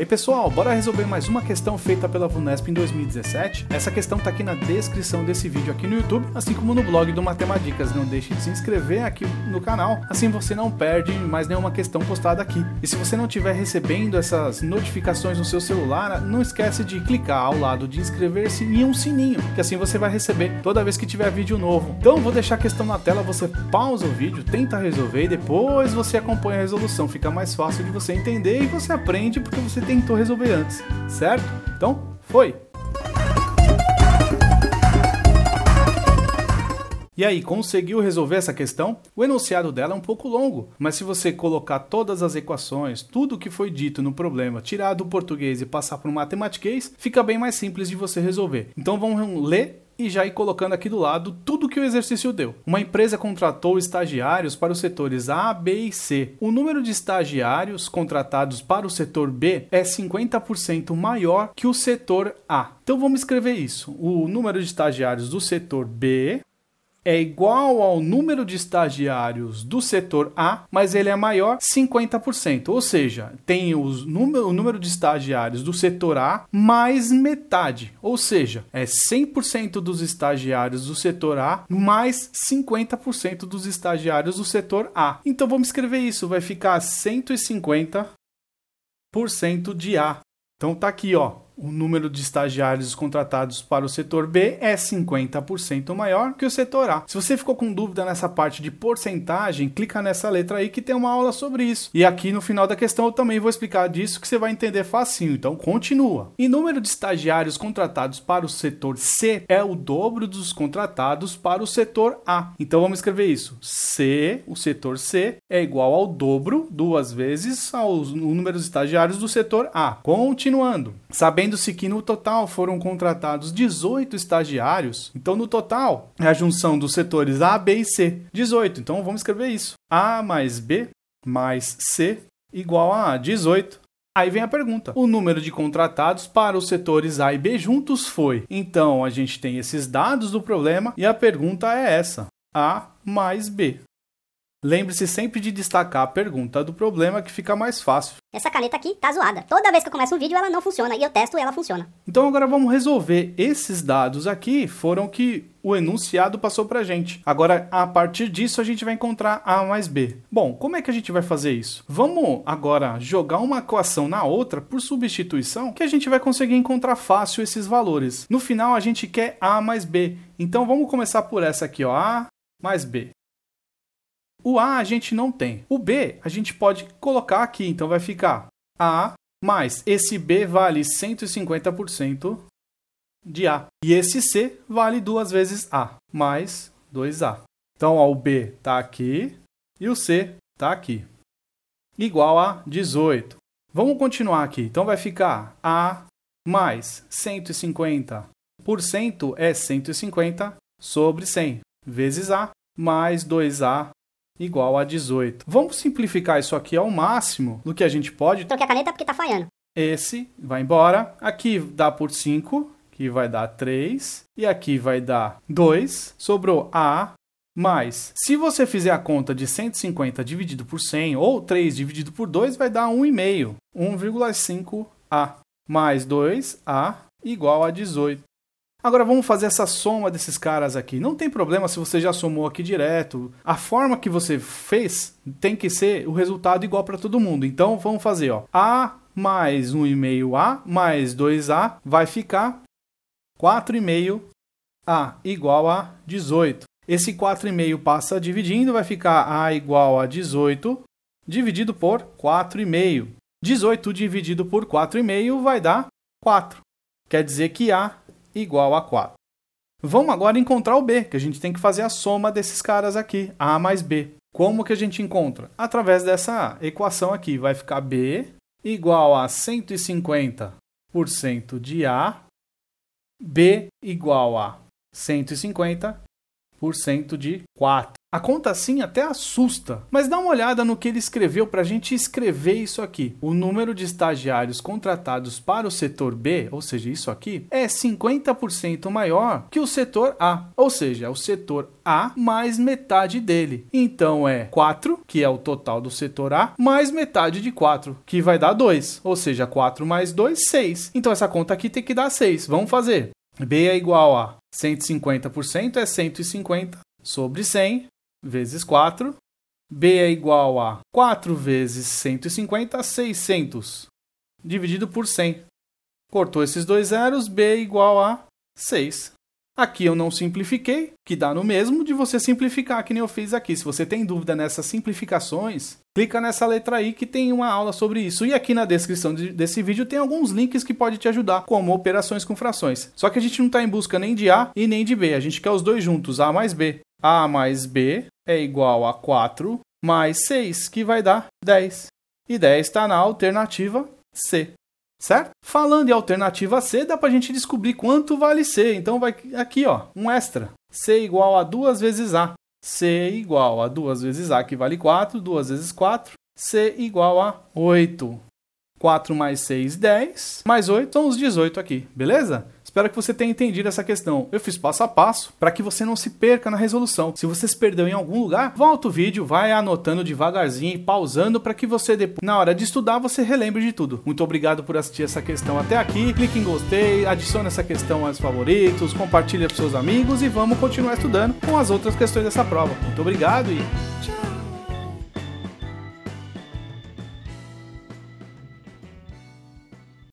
aí pessoal, bora resolver mais uma questão feita pela Vunesp em 2017? Essa questão tá aqui na descrição desse vídeo aqui no YouTube, assim como no blog do Matemáticas. Não deixe de se inscrever aqui no canal, assim você não perde mais nenhuma questão postada aqui. E se você não estiver recebendo essas notificações no seu celular, não esquece de clicar ao lado de inscrever-se e um sininho, que assim você vai receber toda vez que tiver vídeo novo. Então vou deixar a questão na tela, você pausa o vídeo, tenta resolver e depois você acompanha a resolução. Fica mais fácil de você entender e você aprende porque você tem tentou resolver antes, certo? Então, foi! E aí, conseguiu resolver essa questão? O enunciado dela é um pouco longo, mas se você colocar todas as equações, tudo o que foi dito no problema, tirar do português e passar para o matematiquês, fica bem mais simples de você resolver. Então vamos ler e já ir colocando aqui do lado tudo que o exercício deu. Uma empresa contratou estagiários para os setores A, B e C. O número de estagiários contratados para o setor B é 50% maior que o setor A. Então vamos escrever isso. O número de estagiários do setor B é igual ao número de estagiários do setor A, mas ele é maior 50%. Ou seja, tem os número, o número de estagiários do setor A mais metade. Ou seja, é 100% dos estagiários do setor A mais 50% dos estagiários do setor A. Então vamos escrever isso, vai ficar 150% de A. Então tá aqui, ó, o número de estagiários contratados para o setor B é 50% maior que o setor A. Se você ficou com dúvida nessa parte de porcentagem, clica nessa letra aí que tem uma aula sobre isso. E aqui no final da questão eu também vou explicar disso que você vai entender facinho, então continua. E número de estagiários contratados para o setor C é o dobro dos contratados para o setor A. Então vamos escrever isso. C, o setor C, é igual ao dobro, duas vezes, aos número de estagiários do setor A. Continuando. Sabendo Vendo-se que no total foram contratados 18 estagiários, então no total é a junção dos setores A, B e C. 18, então vamos escrever isso. A mais B mais C igual a 18. Aí vem a pergunta: o número de contratados para os setores A e B juntos foi. Então a gente tem esses dados do problema e a pergunta é essa: A mais B Lembre-se sempre de destacar a pergunta do problema que fica mais fácil. Essa caneta aqui tá zoada. Toda vez que eu começo um vídeo ela não funciona e eu testo ela funciona. Então agora vamos resolver. Esses dados aqui foram que o enunciado passou pra gente. Agora, a partir disso, a gente vai encontrar A mais B. Bom, como é que a gente vai fazer isso? Vamos agora jogar uma equação na outra por substituição, que a gente vai conseguir encontrar fácil esses valores. No final, a gente quer A mais B. Então vamos começar por essa aqui, ó, A mais B. O A a gente não tem. O B a gente pode colocar aqui, então vai ficar A mais esse B vale 150% de A. E esse C vale duas vezes A, mais 2A. Então ó, o B está aqui e o C está aqui. Igual a 18. Vamos continuar aqui. Então vai ficar A mais 150% é 150 sobre 100, vezes A, mais 2A igual a 18. Vamos simplificar isso aqui ao máximo do que a gente pode. Troquei a caneta porque está falhando. Esse vai embora. Aqui dá por 5, que vai dar 3. E aqui vai dar 2. Sobrou A mais, se você fizer a conta de 150 dividido por 100 ou 3 dividido por 2, vai dar 1,5. 1,5A mais 2A igual a 18. Agora vamos fazer essa soma desses caras aqui. Não tem problema se você já somou aqui direto. A forma que você fez tem que ser o resultado igual para todo mundo. Então vamos fazer, ó. A mais 1,5A mais 2A vai ficar 4,5A igual a 18. Esse 4,5 passa dividindo, vai ficar A igual a 18 dividido por 4,5. 18 dividido por 4,5 vai dar 4. Quer dizer que A igual a 4. Vamos agora encontrar o B, que a gente tem que fazer a soma desses caras aqui, A mais B. Como que a gente encontra? Através dessa equação aqui, vai ficar B igual a 150% de A, B igual a 150% de 4. A conta assim até assusta, mas dá uma olhada no que ele escreveu para a gente escrever isso aqui. O número de estagiários contratados para o setor B, ou seja, isso aqui, é 50% maior que o setor A, ou seja, o setor A mais metade dele. Então é 4, que é o total do setor A, mais metade de 4, que vai dar 2, ou seja, 4 mais 2, 6. Então essa conta aqui tem que dar 6. Vamos fazer. B é igual a 150% é 150 sobre 100 vezes 4. B é igual a 4 vezes 150, 600, dividido por 100. Cortou esses dois zeros, B é igual a 6. Aqui eu não simplifiquei, que dá no mesmo de você simplificar, que nem eu fiz aqui. Se você tem dúvida nessas simplificações, clica nessa letra aí que tem uma aula sobre isso. E aqui na descrição de, desse vídeo tem alguns links que pode te ajudar, como operações com frações. Só que a gente não está em busca nem de A e nem de B, a gente quer os dois juntos, A mais B. A mais B é igual a 4 mais 6, que vai dar 10. E 10 está na alternativa C, certo? Falando em alternativa C, dá para a gente descobrir quanto vale C. Então, vai aqui, ó, um extra. C igual a 2 vezes A. C igual a 2 vezes A, que vale 4. 2 vezes 4. C igual a 8. 4 mais 6, 10. Mais 8 são os 18 aqui, beleza? Espero que você tenha entendido essa questão. Eu fiz passo a passo para que você não se perca na resolução. Se você se perdeu em algum lugar, volta o vídeo, vai anotando devagarzinho e pausando para que você depois, na hora de estudar, você relembre de tudo. Muito obrigado por assistir essa questão até aqui. Clique em gostei, adicione essa questão aos favoritos, compartilhe com seus amigos e vamos continuar estudando com as outras questões dessa prova. Muito obrigado e tchau!